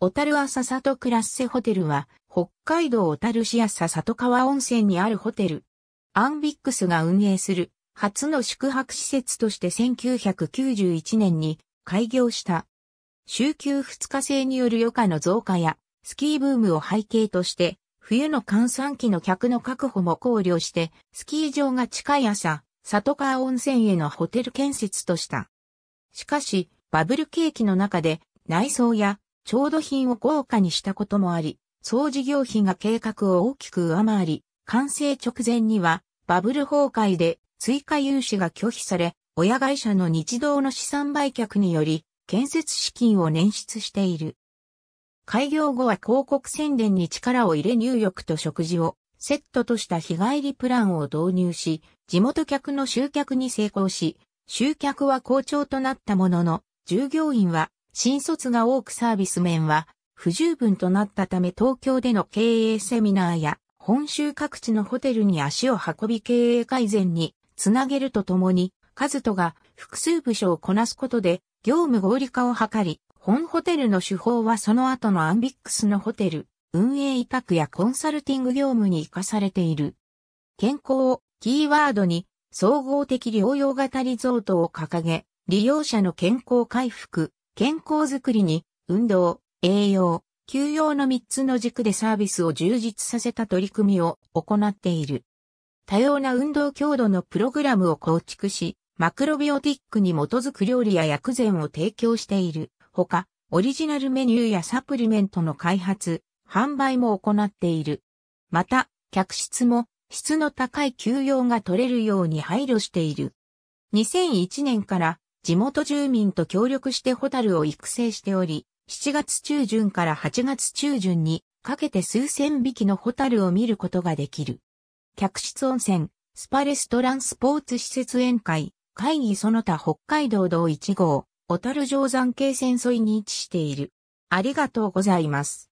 小樽朝里クラッセホテルは、北海道小樽市朝里川温泉にあるホテル。アンビックスが運営する、初の宿泊施設として1991年に開業した。週休2日制による余暇の増加や、スキーブームを背景として、冬の閑散期の客の確保も考慮して、スキー場が近い朝、里川温泉へのホテル建設とした。しかし、バブル景気の中で、内装や調度品を豪華にしたこともあり、総事業費が計画を大きく上回り、完成直前にはバブル崩壊で追加融資が拒否され、親会社の日動の資産売却により、建設資金を捻出している。開業後は広告宣伝に力を入れ入浴と食事をセットとした日帰りプランを導入し、地元客の集客に成功し、集客は好調となったものの、従業員は新卒が多くサービス面は不十分となったため東京での経営セミナーや本州各地のホテルに足を運び経営改善につなげるとともに、カズトが複数部署をこなすことで業務合理化を図り、本ホテルの手法はその後のアンビックスのホテル、運営委託やコンサルティング業務に活かされている。健康をキーワードに総合的療養型リゾートを掲げ、利用者の健康回復、健康づくりに、運動、栄養、休養の3つの軸でサービスを充実させた取り組みを行っている。多様な運動強度のプログラムを構築し、マクロビオティックに基づく料理や薬膳を提供している。ほか、オリジナルメニューやサプリメントの開発、販売も行っている。また、客室も質の高い休養が取れるように配慮している。2001年から地元住民と協力してホタルを育成しており、7月中旬から8月中旬にかけて数千匹のホタルを見ることができる。客室温泉、スパレストランスポーツ施設宴会、会議その他北海道道1号、小樽定山渓線沿いに位置している。ありがとうございます。